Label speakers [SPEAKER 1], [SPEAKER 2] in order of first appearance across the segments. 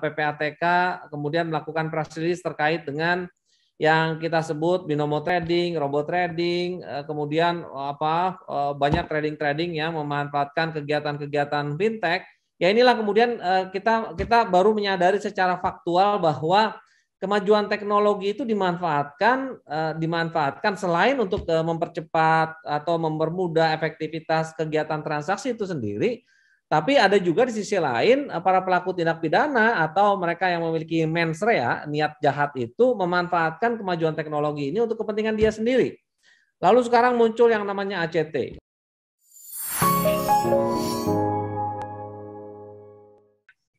[SPEAKER 1] PPATK kemudian melakukan press release terkait dengan yang kita sebut binomo trading, robot trading, eh, kemudian eh, apa eh, banyak trading-trading yang memanfaatkan kegiatan-kegiatan fintech. Ya inilah kemudian kita kita baru menyadari secara faktual bahwa kemajuan teknologi itu dimanfaatkan dimanfaatkan selain untuk mempercepat atau mempermudah efektivitas kegiatan transaksi itu sendiri, tapi ada juga di sisi lain eh, para pelaku tindak pidana atau mereka yang memiliki mens rea, ya, niat jahat itu memanfaatkan kemajuan teknologi ini untuk kepentingan dia sendiri. Lalu sekarang muncul yang namanya ACT.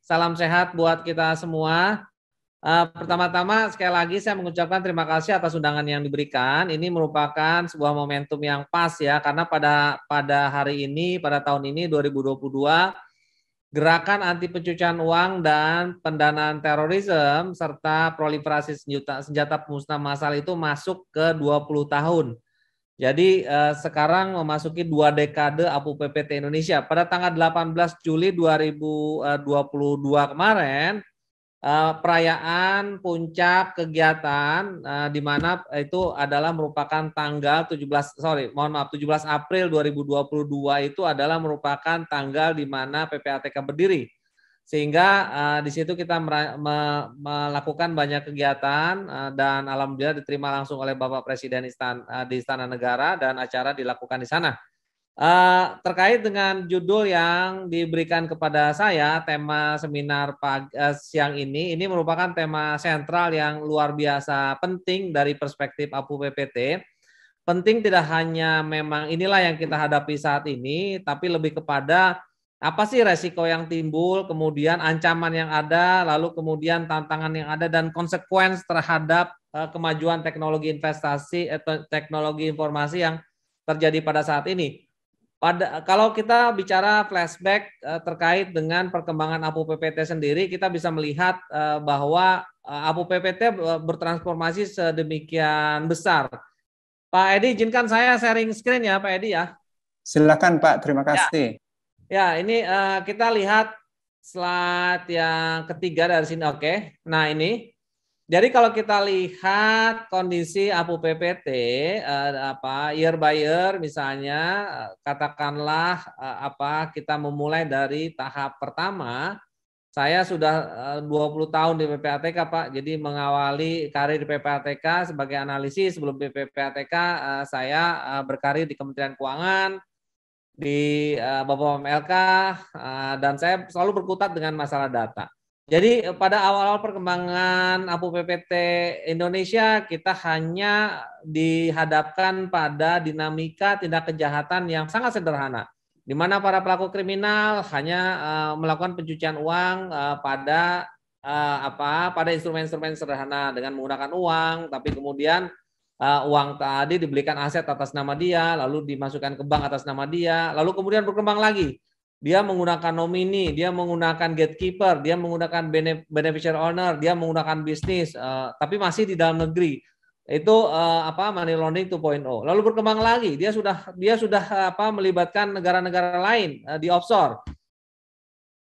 [SPEAKER 1] Salam sehat buat kita semua. Uh, pertama-tama sekali lagi saya mengucapkan terima kasih atas undangan yang diberikan. Ini merupakan sebuah momentum yang pas ya karena pada pada hari ini pada tahun ini 2022 gerakan anti pencucian uang dan pendanaan terorisme serta proliferasi senjata senjata pemusnah massal itu masuk ke 20 tahun. Jadi eh, sekarang memasuki dua dekade APU PPT Indonesia. Pada tanggal 18 Juli 2022 eh, kemarin Eh, perayaan puncak kegiatan uh, di mana eh, itu adalah merupakan tanggal 17 sorry mohon maaf 17 April 2022 itu adalah merupakan tanggal di mana PPATK berdiri sehingga uh, di situ kita me melakukan banyak kegiatan uh, dan alhamdulillah diterima langsung oleh Bapak Presiden Istan, uh, di Istana Negara dan acara dilakukan di sana. Uh, terkait dengan judul yang diberikan kepada saya, tema seminar pagi, uh, eh, siang ini, ini merupakan tema sentral yang luar biasa penting dari perspektif APU PPT. Penting tidak hanya memang inilah yang kita hadapi saat ini, tapi lebih kepada apa sih resiko yang timbul, kemudian ancaman yang ada, lalu kemudian tantangan yang ada, dan konsekuensi terhadap uh, kemajuan teknologi investasi, eh, teknologi informasi yang terjadi pada saat ini pada kalau kita bicara flashback uh, terkait dengan perkembangan APU PPT sendiri, kita bisa melihat uh, bahwa uh, APU PPT bertransformasi sedemikian besar. Pak Edi, izinkan saya sharing screen ya, Pak Edi ya. Silakan Pak, terima ya. kasih. Ya, ya ini kita lihat slide yang ketiga dari sini, oke. Nah ini jadi kalau kita lihat kondisi APU PPT eh, apa year by year misalnya eh, katakanlah eh, apa kita memulai dari tahap pertama saya sudah 20 tahun di PPATK Pak. Jadi mengawali karir di PPATK sebagai analisis sebelum di PPATK saya berkarir di Kementerian Keuangan di Bapak MLK dan saya selalu berkutat dengan masalah data. Jadi eh, pada awal-awal perkembangan APU PPT Indonesia kita hanya dihadapkan pada dinamika tindak kejahatan yang sangat sederhana di mana para pelaku kriminal hanya eh, melakukan pencucian uang eh, pada apa pada instrumen-instrumen sederhana dengan menggunakan uang tapi kemudian uang tadi dibelikan aset atas nama dia lalu dimasukkan ke bank atas nama dia lalu kemudian berkembang lagi dia menggunakan nomini, dia menggunakan gatekeeper, dia menggunakan beneficial owner, dia menggunakan bisnis, uh, tapi masih di dalam negeri. Itu uh, apa money laundering 2.0. Lalu berkembang lagi, dia sudah dia sudah apa melibatkan negara-negara lain uh, di offshore.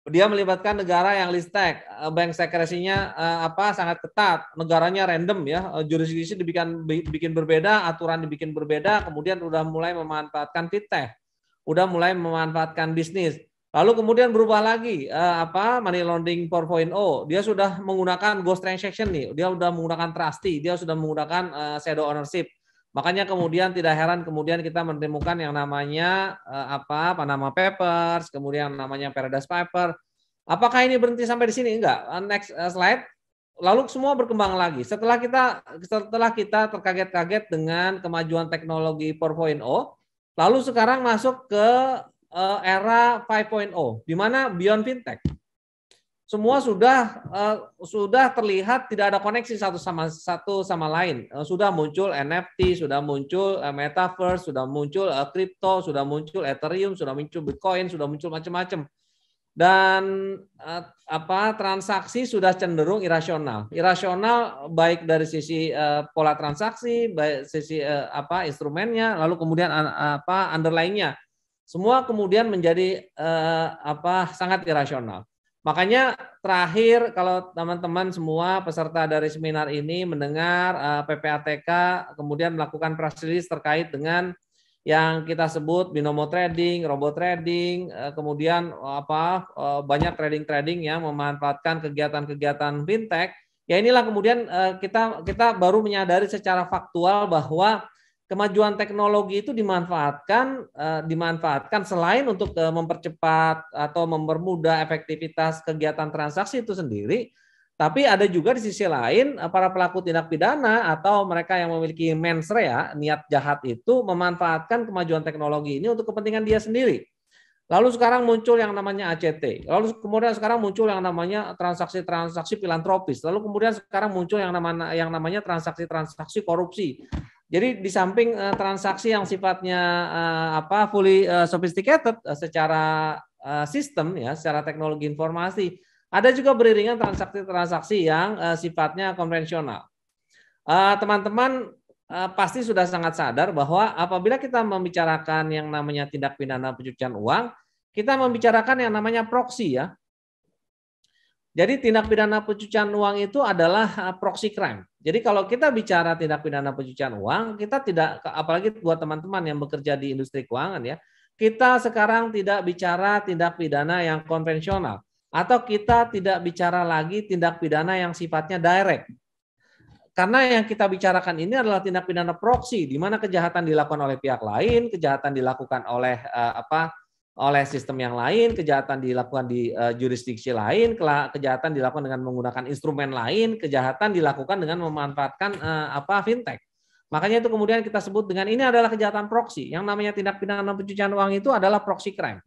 [SPEAKER 1] Dia melibatkan negara yang listek, bank sekresinya apa sangat ketat, negaranya random ya, jurisdiksi dibikin bikin berbeda, aturan dibikin berbeda, kemudian sudah mulai memanfaatkan fintech udah mulai memanfaatkan bisnis. Lalu kemudian berubah lagi eh, apa money laundering 4.0. Dia sudah menggunakan ghost transaction nih, dia sudah menggunakan trustee, dia sudah menggunakan uh, shadow ownership. Makanya kemudian tidak heran kemudian kita menemukan yang namanya uh, apa Panama Papers, kemudian namanya Paradise Paper. Apakah ini berhenti sampai di sini? Enggak. Eh, next slide. Lalu semua berkembang lagi. Setelah kita setelah kita terkaget-kaget dengan kemajuan teknologi 4.0, Lalu sekarang masuk ke eh, era 5.0, di mana beyond fintech. Semua sudah eh, sudah terlihat tidak ada koneksi satu sama satu sama lain. Eh, sudah muncul NFT, sudah muncul metaverse, sudah muncul kripto, sudah muncul Ethereum, sudah muncul Bitcoin, sudah muncul macam-macam dan eh, apa transaksi sudah cenderung irasional. Irasional baik dari sisi eh, pola transaksi, baik sisi eh, apa instrumennya, lalu kemudian eh, apa underlyingnya. Semua kemudian menjadi eh, apa sangat irasional. Makanya terakhir kalau teman-teman semua peserta dari seminar ini mendengar eh, PPATK kemudian melakukan press release terkait dengan yang kita sebut binomo trading, robot trading, eh, kemudian eh, apa eh, banyak trading-trading yang memanfaatkan kegiatan-kegiatan fintech. Ya inilah kemudian kita kita baru menyadari secara faktual bahwa kemajuan teknologi itu dimanfaatkan dimanfaatkan selain untuk mempercepat atau mempermudah efektivitas kegiatan transaksi itu sendiri, tapi ada juga di sisi lain eh, para pelaku tindak pidana atau mereka yang memiliki mens rea, ya, niat jahat itu memanfaatkan kemajuan teknologi ini untuk kepentingan dia sendiri. Lalu sekarang muncul yang namanya ACT. Lalu kemudian sekarang muncul yang namanya transaksi-transaksi filantropis. Lalu kemudian sekarang muncul yang namanya yang namanya transaksi-transaksi korupsi. Jadi di samping eh, transaksi yang sifatnya eh, apa fully sophisticated secara sistem ya, secara teknologi informasi, ada juga beriringan transaksi-transaksi yang uh, sifatnya konvensional. Eh, teman-teman uh, pasti sudah sangat sadar bahwa apabila kita membicarakan yang namanya tindak pidana pencucian uang, kita membicarakan yang namanya proxy ya. Jadi tindak pidana pencucian uang itu adalah proxy crime. Jadi kalau kita bicara tindak pidana pencucian uang, kita tidak apalagi buat teman-teman yang bekerja di industri keuangan ya, kita sekarang tidak bicara tindak pidana yang konvensional atau kita tidak bicara lagi tindak pidana yang sifatnya direct. Karena yang kita bicarakan ini adalah tindak pidana proksi, di mana kejahatan dilakukan oleh pihak lain, kejahatan dilakukan oleh uh, apa oleh sistem yang lain, kejahatan dilakukan di uh, jurisdiksi lain, kejahatan dilakukan dengan menggunakan instrumen lain, kejahatan dilakukan dengan memanfaatkan uh, apa fintech. Makanya itu kemudian kita sebut dengan ini adalah kejahatan proksi. Yang namanya tindak pidana pencucian uang itu adalah proxy crime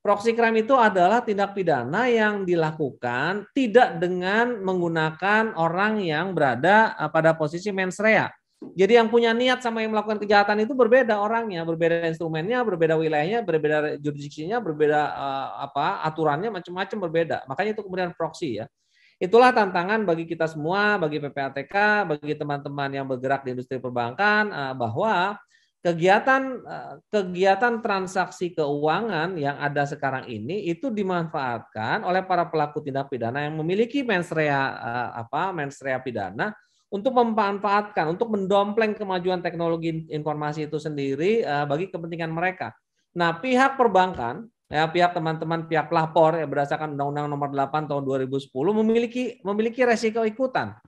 [SPEAKER 1] proxy crime itu adalah tindak pidana yang dilakukan tidak dengan menggunakan orang yang berada eh, pada posisi mens rea. Jadi yang punya niat sama yang melakukan kejahatan itu berbeda orangnya, berbeda instrumennya, berbeda wilayahnya, berbeda jurisdiksinya, berbeda uh, apa aturannya macam-macam berbeda. Makanya itu kemudian proxy ya. Itulah tantangan bagi kita semua, bagi PPATK, bagi teman-teman yang bergerak di industri perbankan uh, bahwa kegiatan eh, kegiatan transaksi keuangan yang ada sekarang ini itu dimanfaatkan oleh para pelaku tindak pidana yang memiliki mensrea eh, apa mensrea pidana untuk memanfaatkan untuk mendompleng kemajuan teknologi informasi itu sendiri eh, bagi kepentingan mereka. Nah, pihak perbankan ya pihak teman-teman pihak lapor ya berdasarkan Undang-Undang Nomor 8 tahun 2010 memiliki memiliki resiko ikutan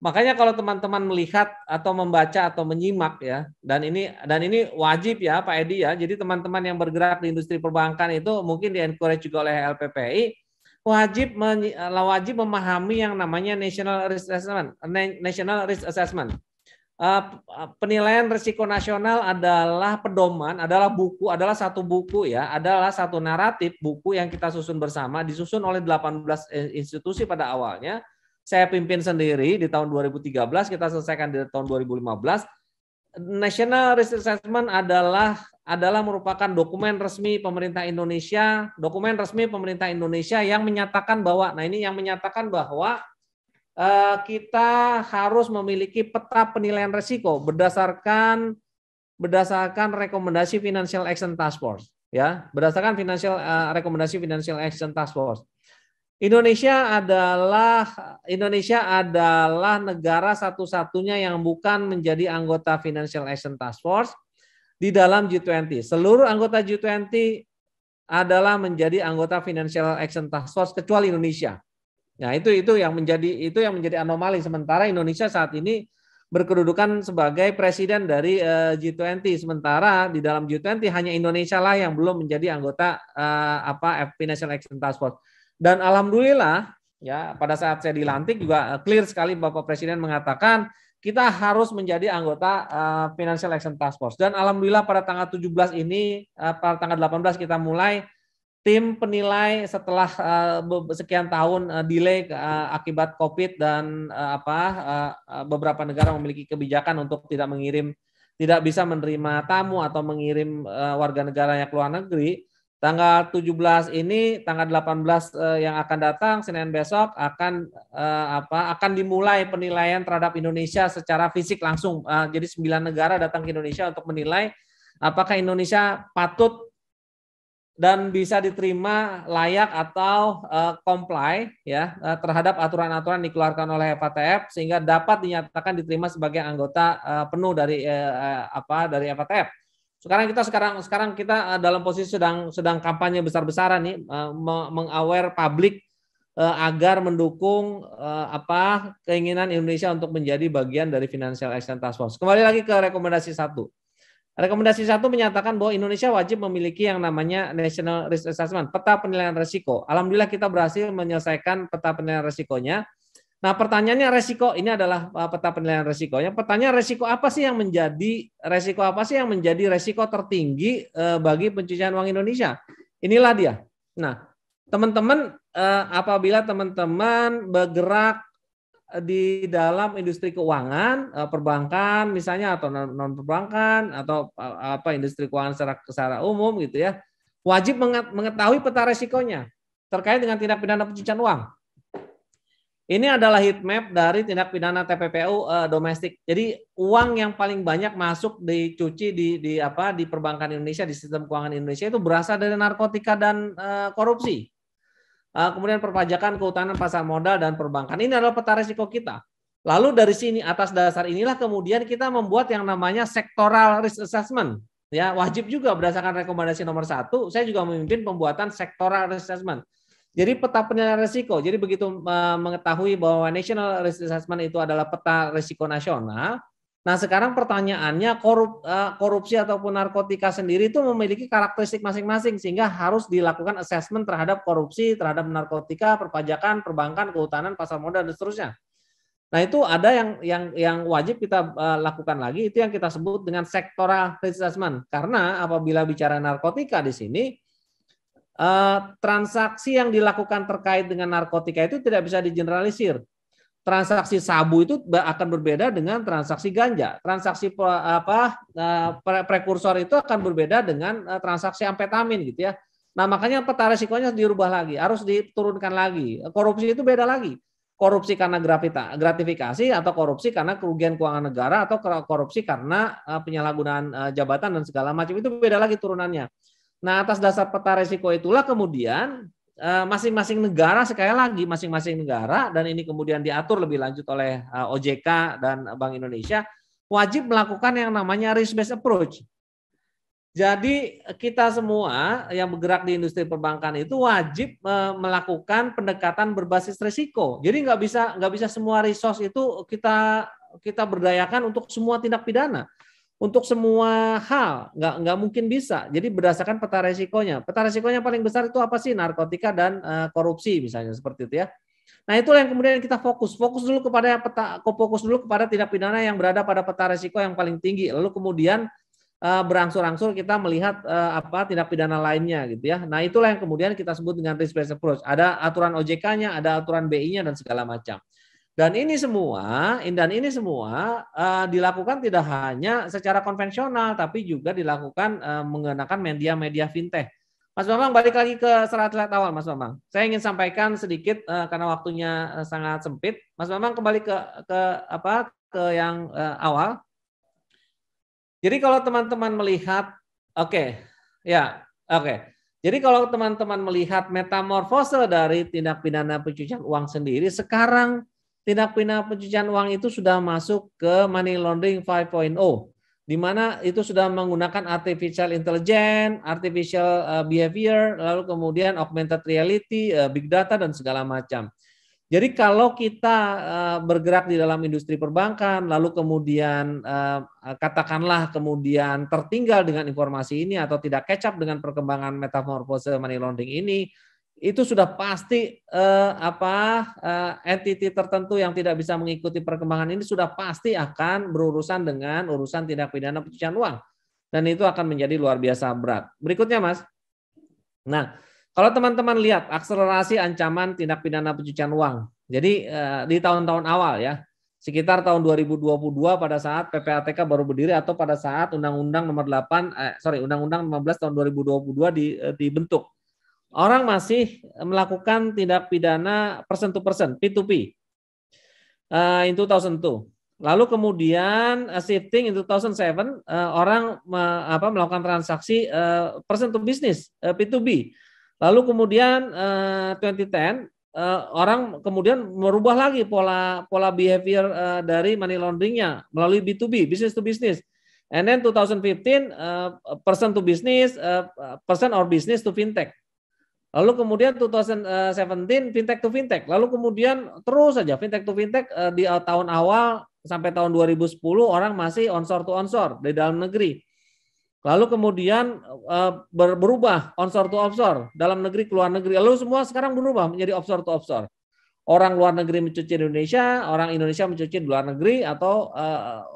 [SPEAKER 1] Makanya kalau teman-teman melihat atau membaca atau menyimak ya, dan ini dan ini wajib ya Pak Edi ya. Jadi teman-teman yang bergerak di industri perbankan itu mungkin di encourage juga oleh LPPI wajib men, eh, wajib memahami yang namanya national risk assessment. National risk assessment. Eh, eh, penilaian risiko nasional adalah pedoman, adalah buku, adalah satu buku ya, adalah satu naratif buku yang kita susun bersama, disusun oleh 18 institusi pada awalnya saya pimpin sendiri di tahun 2013, kita selesaikan di tahun 2015. National Risk Assessment adalah adalah merupakan dokumen resmi pemerintah Indonesia, dokumen resmi pemerintah Indonesia yang menyatakan bahwa nah ini yang menyatakan bahwa eh, kita harus memiliki peta penilaian risiko berdasarkan berdasarkan rekomendasi Financial Action Task Force ya, berdasarkan financial eh, rekomendasi Financial Action Task Force. Indonesia adalah Indonesia adalah negara satu-satunya yang bukan menjadi anggota Financial Action Task Force di dalam G20. Seluruh anggota G20 adalah menjadi anggota Financial Action Task Force kecuali Indonesia. Nah, itu itu yang menjadi itu yang menjadi anomali sementara Indonesia saat ini berkedudukan sebagai presiden dari eh, G20 sementara di dalam G20 hanya Indonesia lah yang belum menjadi anggota eh, apa Financial Action Task Force. Dan alhamdulillah ya pada saat saya dilantik juga eh, clear sekali Bapak Presiden mengatakan kita harus menjadi anggota uh, Financial Action Task Force. Dan alhamdulillah pada tanggal 17 ini, uh, pada tanggal 18 kita mulai tim penilai setelah uh, sekian tahun uh, delay uh, akibat COVID dan uh, apa uh, beberapa negara memiliki kebijakan untuk tidak mengirim, tidak bisa menerima tamu atau mengirim uh, warga negaranya ke luar negeri Tanggal 17 ini, tanggal 18 uh, eh, yang akan datang Senin besok akan uh, apa? akan dimulai penilaian terhadap Indonesia secara fisik langsung. uh, jadi 9 negara datang ke Indonesia untuk menilai apakah Indonesia patut dan bisa diterima layak atau uh, comply ya uh, terhadap aturan-aturan dikeluarkan oleh FATF sehingga dapat dinyatakan diterima sebagai anggota uh, penuh dari uh, apa dari FATF sekarang kita sekarang sekarang kita eh, dalam posisi sedang sedang kampanye besar-besaran nih eh, mengawer publik eh, agar mendukung apa keinginan Indonesia untuk menjadi bagian dari Financial Action Task Force. Kembali lagi ke rekomendasi satu. Rekomendasi satu menyatakan bahwa Indonesia wajib memiliki yang namanya National Risk Assessment, peta penilaian risiko. Alhamdulillah kita berhasil menyelesaikan peta penilaian risikonya Nah, pertanyaannya resiko ini adalah eh, peta penilaian resikonya. Pertanyaan resiko apa sih yang menjadi resiko apa sih yang menjadi resiko tertinggi eh, bagi pencucian uang Indonesia? Inilah dia. Nah, teman-teman eh, apabila teman-teman bergerak di dalam industri keuangan, perbankan misalnya atau non perbankan atau apa industri keuangan secara secara umum gitu ya, wajib mengetahui peta resikonya terkait dengan tindak pidana pencucian uang. Ini adalah heat map dari tindak pidana TPPU uh, eh, domestik. Jadi uang yang paling banyak masuk dicuci di di apa di perbankan Indonesia di sistem keuangan Indonesia itu berasal dari narkotika dan uh, korupsi. Uh, kemudian perpajakan, kehutanan, pasar modal dan perbankan. Ini adalah peta risiko kita. Lalu dari sini atas dasar inilah kemudian kita membuat yang namanya sektoral risk assessment. Ya, wajib juga berdasarkan rekomendasi nomor satu, saya juga memimpin pembuatan sektoral risk assessment jadi peta penilaian risiko. Jadi begitu mengetahui bahwa national risk assessment itu adalah peta risiko nasional. Nah sekarang pertanyaannya korup, e, korupsi ataupun narkotika sendiri itu memiliki karakteristik masing-masing sehingga harus dilakukan assessment terhadap korupsi, terhadap narkotika, perpajakan, perbankan, kehutanan, pasar modal dan seterusnya. Nah itu ada yang yang yang wajib kita e, lakukan lagi itu yang kita sebut dengan sektoral risk assessment karena apabila bicara narkotika di sini Eh, transaksi yang dilakukan terkait dengan narkotika itu tidak bisa digeneralisir. Transaksi sabu itu akan berbeda dengan transaksi ganja. Transaksi apa eh, prekursor itu akan berbeda dengan eh, transaksi amfetamin gitu ya. Nah, makanya peta resikonya dirubah lagi, harus diturunkan lagi. Korupsi itu beda lagi. Korupsi karena gratifikasi atau korupsi karena kerugian keuangan negara atau korupsi karena penyalahgunaan jabatan dan segala macam itu beda lagi turunannya. Nah, atas dasar peta resiko itulah kemudian eh, masing-masing negara sekali lagi masing-masing negara dan ini kemudian diatur lebih lanjut oleh eh, OJK dan Bank Indonesia wajib melakukan yang namanya risk based approach. Jadi kita semua yang bergerak di industri perbankan itu wajib eh, melakukan pendekatan berbasis risiko. Jadi nggak bisa nggak bisa semua resource itu kita kita berdayakan untuk semua tindak pidana untuk semua hal nggak nggak mungkin bisa jadi berdasarkan peta resikonya peta resikonya paling besar itu apa sih narkotika dan uh, korupsi misalnya seperti itu ya nah itulah yang kemudian kita fokus fokus dulu kepada peta fokus dulu kepada tindak pidana yang berada pada peta resiko yang paling tinggi lalu kemudian uh, berangsur-angsur kita melihat uh, apa tindak pidana lainnya gitu ya nah itulah yang kemudian kita sebut dengan risk based approach ada aturan OJK-nya ada aturan BI-nya dan segala macam dan ini semua, dan ini semua uh, dilakukan tidak hanya secara konvensional, tapi juga dilakukan uh, eh, menggunakan media-media fintech. Mas Bambang, balik lagi ke serat-serat awal, Mas Bambang. Saya ingin sampaikan sedikit uh, karena waktunya uh, sangat sempit. Mas Bambang kembali ke ke apa ke yang uh, awal. Jadi kalau teman-teman melihat, oke, okay, ya, oke. Okay. Jadi kalau teman-teman melihat metamorfose dari tindak pidana pencucian uang sendiri, sekarang tindak pidana pencucian uang itu sudah masuk ke money laundering 5.0 di mana itu sudah menggunakan artificial intelligence, artificial eh, behavior, lalu kemudian augmented reality, eh, big data dan segala macam. Jadi kalau kita eh, bergerak di dalam industri perbankan, lalu kemudian katakanlah kemudian tertinggal dengan informasi ini atau tidak kecap dengan perkembangan metamorfose money laundering ini, itu sudah pasti eh, apa eh, entiti tertentu yang tidak bisa mengikuti perkembangan ini sudah pasti akan berurusan dengan urusan tindak pidana pencucian uang dan itu akan menjadi luar biasa berat. Berikutnya, Mas. Nah, kalau teman-teman lihat akselerasi ancaman tindak pidana pencucian uang. Jadi eh, di tahun-tahun awal ya, sekitar tahun 2022 pada saat PPATK baru berdiri atau pada saat Undang-Undang Nomor 8 eh, sorry Undang-Undang 15 tahun 2022 di, eh, dibentuk orang masih eh, melakukan tindak pidana persen to persen P2P, uh, eh, in 2002. Lalu kemudian uh, eh, shifting in 2007, uh, orang me, apa, melakukan transaksi uh, persen to business, uh, P2B. Lalu kemudian uh, 2010, uh, orang kemudian merubah lagi pola pola behavior uh, dari money launderingnya melalui B2B, business to business. And then 2015, uh, person to business, uh, person or business to fintech. Lalu kemudian 2017 eh, fintech to fintech. Lalu kemudian terus saja fintech to fintech eh, di eh, tahun awal sampai tahun 2010 orang masih onshore to onshore di dalam negeri. Lalu kemudian berubah onshore to offshore dalam negeri ke luar negeri. Lalu semua sekarang berubah menjadi offshore to offshore. Orang luar negeri mencuci Indonesia, orang Indonesia mencuci di luar negeri atau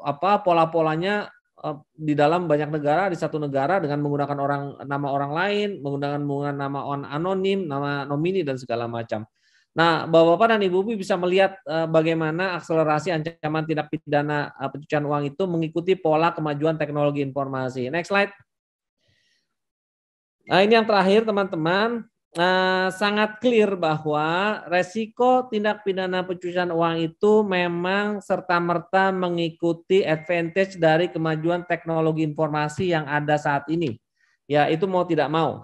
[SPEAKER 1] apa pola-polanya Eh, di dalam banyak negara di satu negara dengan menggunakan orang nama orang lain, menggunakan menggunakan nama on anonim, nama nomini dan segala macam. Nah, Bapak-bapak dan Ibu-ibu bisa melihat eh, bagaimana akselerasi ancaman tindak pidana eh, pencucian uang itu mengikuti pola kemajuan teknologi informasi. Next slide. Nah, ini yang terakhir teman-teman Eh, sangat clear bahwa resiko tindak pidana pencucian uang itu memang serta-merta mengikuti advantage dari kemajuan teknologi informasi yang ada saat ini. Ya, itu mau tidak mau.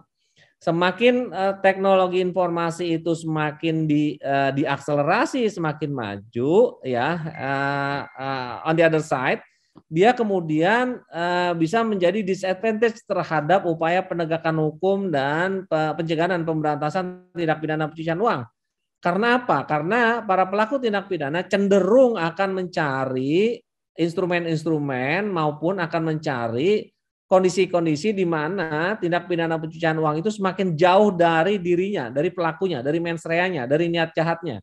[SPEAKER 1] Semakin uh, teknologi informasi itu semakin di eh, diakselerasi, semakin maju ya. Eh, on the other side dia kemudian eh, bisa menjadi disadvantage terhadap upaya penegakan hukum dan pencegahan dan pemberantasan tindak pidana pencucian uang. Karena apa? Karena para pelaku tindak pidana cenderung akan mencari instrumen-instrumen maupun akan mencari kondisi-kondisi di mana tindak pidana pencucian uang itu semakin jauh dari dirinya, dari pelakunya, dari mensreanya, dari niat jahatnya.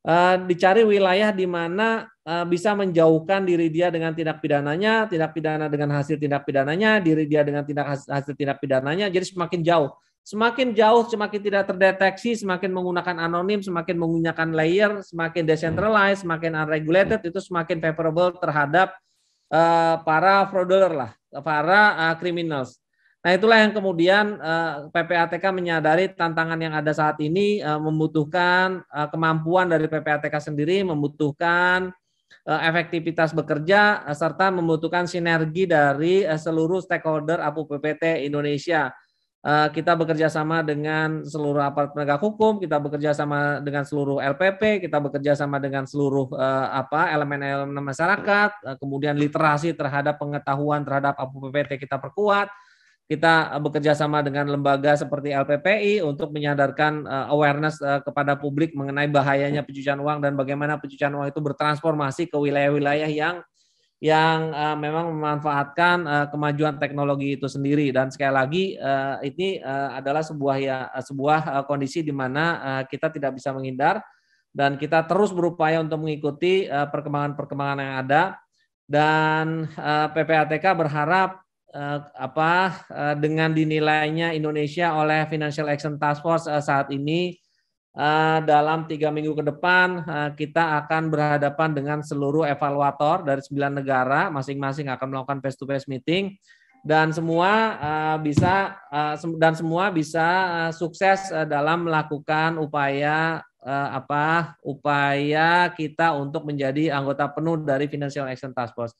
[SPEAKER 1] Eh, dicari wilayah di mana eh, bisa menjauhkan diri dia dengan tindak pidananya, tindak pidana dengan hasil tindak pidananya, diri dia dengan tindak hasil, tindak pidananya. Jadi semakin jauh, semakin jauh, semakin tidak terdeteksi, semakin menggunakan anonim, semakin menggunakan layer, semakin decentralized, semakin unregulated, itu semakin favorable terhadap uh, para frauder lah, para uh, criminals. Nah, itulah yang kemudian eh, PPATK menyadari tantangan yang ada saat ini eh, membutuhkan eh, kemampuan dari PPATK sendiri, membutuhkan efektivitas bekerja serta membutuhkan sinergi dari seluruh stakeholder APU PPT Indonesia. Kita bekerja sama dengan seluruh aparat penegak hukum, kita bekerja sama dengan seluruh LPP, kita bekerja sama dengan seluruh apa elemen-elemen masyarakat, kemudian literasi terhadap pengetahuan terhadap APU PPT kita perkuat kita eh, bekerja sama dengan lembaga seperti LPPI untuk menyadarkan eh, awareness eh, kepada publik mengenai bahayanya pencucian uang dan bagaimana pencucian uang itu bertransformasi ke wilayah-wilayah yang yang memang memanfaatkan kemajuan teknologi itu sendiri dan sekali lagi ini adalah sebuah ya sebuah kondisi di mana kita tidak bisa menghindar dan kita terus berupaya untuk mengikuti perkembangan-perkembangan yang ada dan PPATK berharap uh, apa uh, dengan dinilainya Indonesia oleh Financial Action Task Force uh, saat ini uh, dalam tiga minggu ke depan uh, kita akan berhadapan dengan seluruh evaluator dari sembilan negara masing-masing akan melakukan face to face meeting dan semua uh, bisa uh, dan semua bisa uh, sukses uh, dalam melakukan upaya uh, apa upaya kita untuk menjadi anggota penuh dari Financial Action Task Force.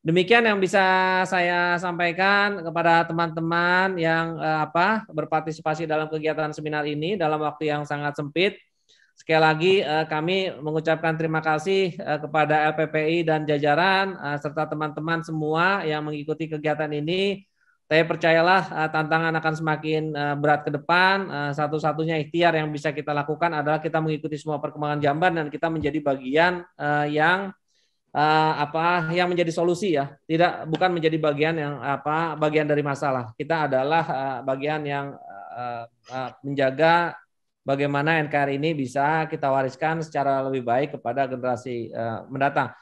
[SPEAKER 1] Demikian yang bisa saya sampaikan kepada teman-teman yang eh, apa berpartisipasi dalam kegiatan seminar ini dalam waktu yang sangat sempit. Sekali lagi eh, kami mengucapkan terima kasih eh, kepada LPPI dan jajaran eh, serta teman-teman semua yang mengikuti kegiatan ini. Saya percayalah eh, tantangan akan semakin eh, berat ke depan. Eh, satu-satunya ikhtiar yang bisa kita lakukan adalah kita mengikuti semua perkembangan jamban dan kita menjadi bagian eh, yang Eh, apa yang menjadi solusi ya tidak bukan menjadi bagian yang apa bagian dari masalah kita adalah eh, bagian yang eh, menjaga bagaimana NKRI ini bisa kita wariskan secara lebih baik kepada generasi mendatang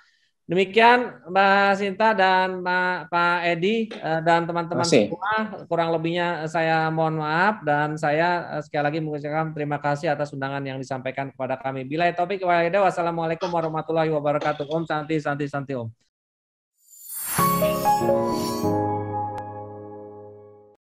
[SPEAKER 1] Demikian Mbak Sinta dan Pak, Pak Edi eh, dan teman-teman semua, kurang lebihnya eh, saya mohon maaf dan saya eh, sekali lagi mengucapkan terima kasih atas undangan yang disampaikan kepada kami. Bila topik wassalamualaikum warahmatullahi wabarakatuh. Om Santi Santi Santi Om.